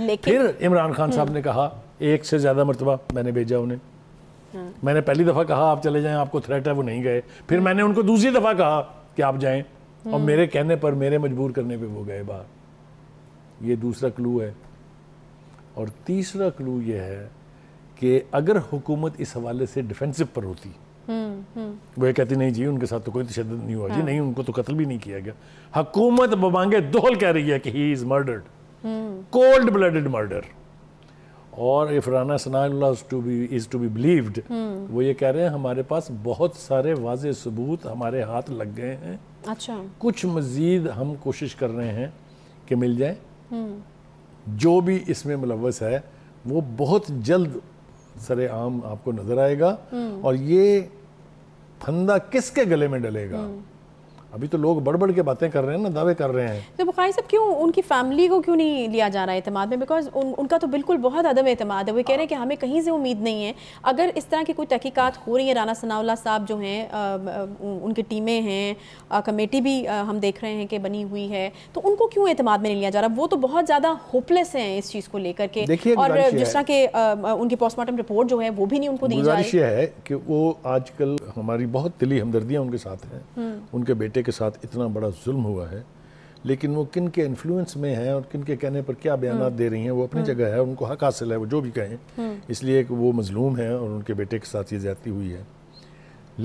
फिर इमरान खान साहब हम्म। ने कहा एक से ज़्यादा मरतबा मैंने भेजा उन्हें हाँ। मैंने पहली दफ़ा कहा आप चले जाएं आपको थ्रेट है वो नहीं गए फिर मैंने उनको दूसरी दफ़ा कहा कि आप जाएं और हम्म। मेरे कहने पर मेरे मजबूर करने पे वो गए बाहर ये दूसरा क्लू है और तीसरा क्लू ये है कि अगर हुकूमत इस हवाले से डिफेंसिव पर होती हम्म, वो ये कहती नहीं जी उनके साथ तो कोई तशद नहीं हुआ जी हाँ। नहीं उनको तो कत्ल भी नहीं किया गया हुकूमत बबांगे दोहल कह रही है कि he is murdered cold blooded murder और if Rana to be is to be believed वो ये कह रहे हैं हमारे पास बहुत सारे वाज सबूत हमारे हाथ लग गए हैं अच्छा कुछ मज़ीद हम कोशिश कर रहे हैं कि मिल जाए जो भी इसमें मुलवस है वो बहुत जल्द सरे आम आपको नज़र आएगा और ये फंदा किसके गले में डलेगा अभी तो लोग बड़ बड़ के बातें कर रहे हैं ना दावे कर रहे हैं तो बुखारी साहब क्यों उनकी फैमिली को क्यों नहीं लिया जा रहा है अतमाद में बिकॉज उन, उनका तो बिल्कुल बहुत अदम अतमाद है वो कह रहे हैं कि हमें कहीं से उम्मीद नहीं है अगर इस तरह की कोई तहकीकत हो रही है राना सनाउल्ला साहब जो हैं उनकी टीमें हैं कमेटी भी आ, हम देख रहे हैं कि बनी हुई है तो उनको क्यों अतमाद में नहीं लिया जा रहा वो तो बहुत ज़्यादा होपलेस हैं इस चीज़ को लेकर के और जिस तरह के उनकी पोस्टमार्टम रिपोर्ट जो है वो भी नहीं उनको दी जा रही है कि वो आजकल हमारी बहुत दिली हमदर्दियाँ उनके साथ हैं हम्म। उनके बेटे के साथ इतना बड़ा जुल्म हुआ है लेकिन वो किन के इन्फ्लुएंस में है और किन के कहने पर क्या बयान हम्म। दे रही हैं वो अपनी हम्म। जगह है उनको हक हासिल है वो जो भी कहें हम्म। इसलिए कि वो मजलूम है और उनके बेटे के साथ ये ज्यादती हुई है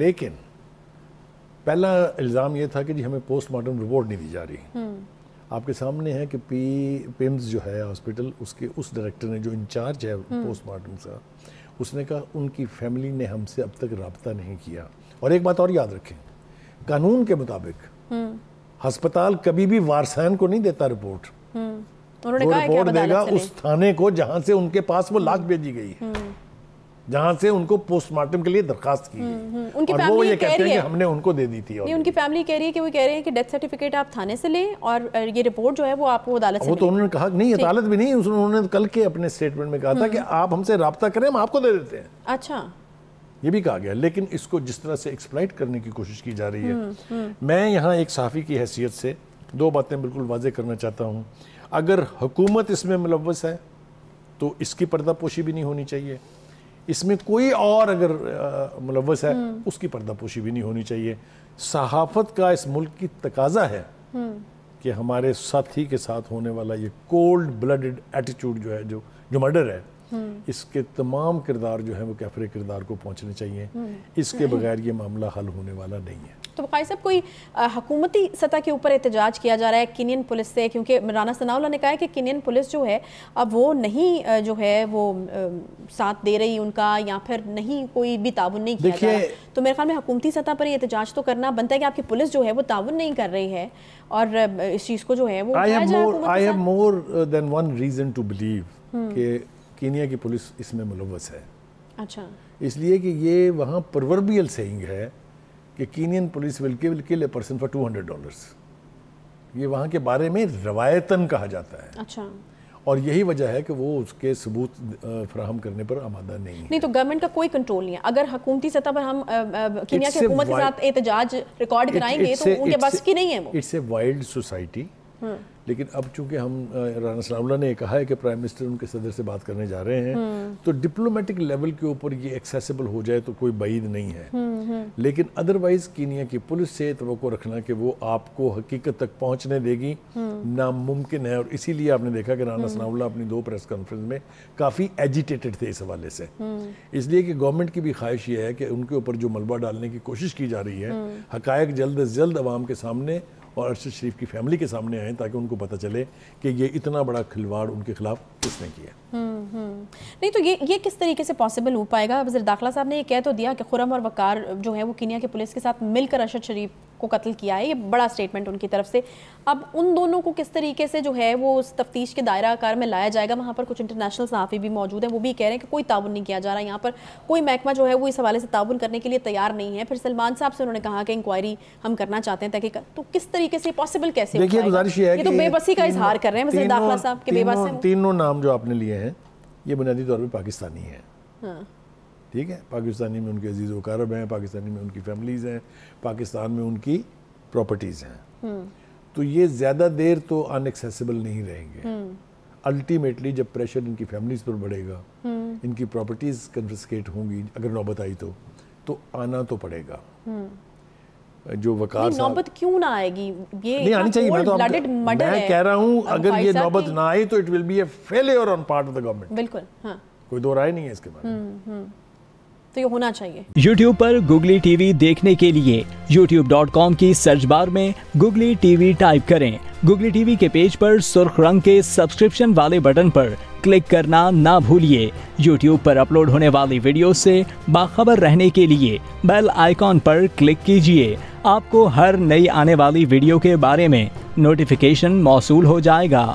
लेकिन पहला इल्ज़ाम ये था कि जी हमें पोस्टमार्टम रिपोर्ट नहीं दी जा रही आपके सामने है कि पी पिम्स जो है हॉस्पिटल उसके उस डायरेक्टर ने जो इंचार्ज है पोस्टमार्टम का उसने कहा उनकी फैमिली ने हमसे अब तक रबता नहीं किया और एक बात और याद रखें कानून के मुताबिक अस्पताल हम्म। कभी भी वारसैन को नहीं देता रिपोर्ट हम्म। उन्होंने वो रिपोर्ट देगा उस थाने को जहां से उनके पास वो लाश हम्म। भेजी गई है जहां से उनको पोस्टमार्टम के लिए दरखास्त की गई उनकी और वो ये कहते हैं कि हमने उनको दे दी थी नहीं, उनकी फैमिली कह रही है कि वो कह रहे हैं कि डेथ सर्टिफिकेट आप थाने से लें और ये रिपोर्ट जो है वो आपको अदालत से वो तो उन्होंने कहा नहीं अदालत भी नहीं उन्होंने कल के अपने स्टेटमेंट में कहा था कि आप हमसे रबता करें हम आपको दे देते हैं अच्छा ये भी कहा गया लेकिन इसको जिस तरह से एक्सप्लाइट करने की कोशिश की जा रही है हम्म, हम्म। मैं यहाँ एक सहाफी की हैसियत से दो बातें बिल्कुल वाजे करना चाहता हूँ अगर हुकूमत इसमें मुलवस है तो इसकी पर्दापोशी भी नहीं होनी चाहिए इसमें कोई और अगर मुलवस है हम्म। उसकी पर्दापोशी भी नहीं होनी चाहिए सहाफत का इस मुल्क की तकाजा है कि हमारे साथी के साथ होने वाला ये कोल्ड ब्लडेड एटीट्यूड जो है जो जो मर्डर है हम्म। इसके तमाम किरदार जो है वो कैफरे किरदार को पहुँचने चाहिए हम्म। इसके बगैर ये मामला हल होने वाला नहीं है तो बकाई साहब कोई हकूमती सतह के ऊपर एहतजाज किया जा रहा है किनियन पुलिस से क्योंकि राना सनाउल्ला ने कहा है कि किनियन पुलिस जो है अब वो नहीं जो है वो साथ दे रही उनका या फिर नहीं कोई भी ताउन नहीं किया जा रहा तो मेरे ख्याल में हकूमती सतह पर एहतजाज तो करना बनता है कि आपकी पुलिस जो है वो ताउन नहीं कर रही है और इस चीज़ को जो है वो I have more than one reason to believe कि कीनिया की पुलिस इसमें मुलवस है अच्छा इसलिए कि ये वहाँ प्रवर्बियल सेइंग है कि Kenyan police will kill kill a person for two hundred dollars ये वहाँ के बारे में रवायतन कहा जाता है अच्छा और यही वजह है कि वो उसके सबूत फ्राहम करने पर आमादा नहीं नहीं तो गवर्नमेंट का कोई कंट्रोल नहीं है अगर हकूमती सतह पर हम कीनिया की हुकूमत के साथ एहतजाज रिकॉर्ड कराएंगे तो उनके बस की नहीं है वो it's a wild society hmm. लेकिन अब चूंकि हम राना सनाउल्ला ने कहा है कि प्राइम मिनिस्टर उनके सदर से बात करने जा रहे हैं हम्म। तो डिप्लोमेटिक लेवल के ऊपर ये एक्सेसिबल हो जाए तो कोई बईद नहीं है हम्म, लेकिन अदरवाइज कीनिया की पुलिस से तो रखना कि वो आपको हकीकत तक पहुंचने देगी नामुमकिन है और इसीलिए आपने देखा कि राना सनाउल्ला अपनी दो प्रेस कॉन्फ्रेंस में काफ़ी एजिटेटेड थे इस हवाले से इसलिए कि गवर्नमेंट की भी ख्वाहिश यह है कि उनके ऊपर जो मलबा डालने की कोशिश की जा रही है हकायक जल्द अज जल्द आवाम के सामने और अरशद शरीफ की फैमिली के सामने आएँ ताकि उनको पता चले कि ये इतना बड़ा खिलवाड़ उनके खिलाफ किसने किया हम्म, हम्म। नहीं तो ये ये किस तरीके से पॉसिबल हो पाएगा वजर दाखिला साहब ने ये कह तो दिया कि खुरम और वकार जो है वो किनिया के पुलिस के साथ मिलकर अरशद शरीफ को कत्ल किया है ये बड़ा स्टेटमेंट उनकी तरफ से अब उन दोनों को किस तरीके से जो है वो उस तफ्तीश के दायरा कार में लाया जाएगा वहाँ पर कुछ इंटरनेशनल सहाफ़ी भी मौजूद हैं वो भी कह रहे हैं कि कोई ताउन नहीं किया जा रहा यहाँ पर कोई महकमा जो है वो इस हवाले से ताउन करने के लिए तैयार नहीं है फिर सलमान साहब से उन्होंने कहा कि इंक्वायरी हम करना चाहते हैं तहकीकत तो किस तरीके से पॉसिबल कैसे तो बेबसी का इजहार कर रहे हैं वजी दाखिला साहब के बेबस तीनों नाम जो आपने लिए हैं ये बुनियादी तौर पर पाकिस्तानी हैं हाँ। ठीक है पाकिस्तानी में उनके अजीज़ वकारब हैं पाकिस्तानी में उनकी फैमिलीज़ हैं पाकिस्तान में उनकी प्रॉपर्टीज़ हैं हम्म। तो ये ज़्यादा देर तो अनएक्सेसिबल नहीं रहेंगे हम्म। अल्टीमेटली जब प्रेशर इनकी फैमिलीज़ पर बढ़ेगा हम्म। इनकी प्रॉपर्टीज़ कन्फिस्केट होंगी अगर नौबत आई तो, तो आना तो पड़ेगा जो वकार नौबत क्यों ना आएगी ये नहीं आनी चाहिए मैं तो मैं कह रहा हूं अगर ये नौबत ना आई तो it will be a failure on part of the government बिल्कुल हाँ। कोई दो राय नहीं है इसके बारे में हम्म, हम्म। तो ये होना चाहिए YouTube पर Google TV देखने के लिए YouTube.com की सर्च बार में Google TV टाइप करें Google TV के पेज पर सुर्ख रंग के सब्सक्रिप्शन वाले बटन पर क्लिक करना ना भूलिए YouTube पर अपलोड होने वाली वीडियो से बाखबर रहने के लिए बेल आइकॉन पर क्लिक कीजिए आपको हर नई आने वाली वीडियो के बारे में नोटिफिकेशन मौसू हो जाएगा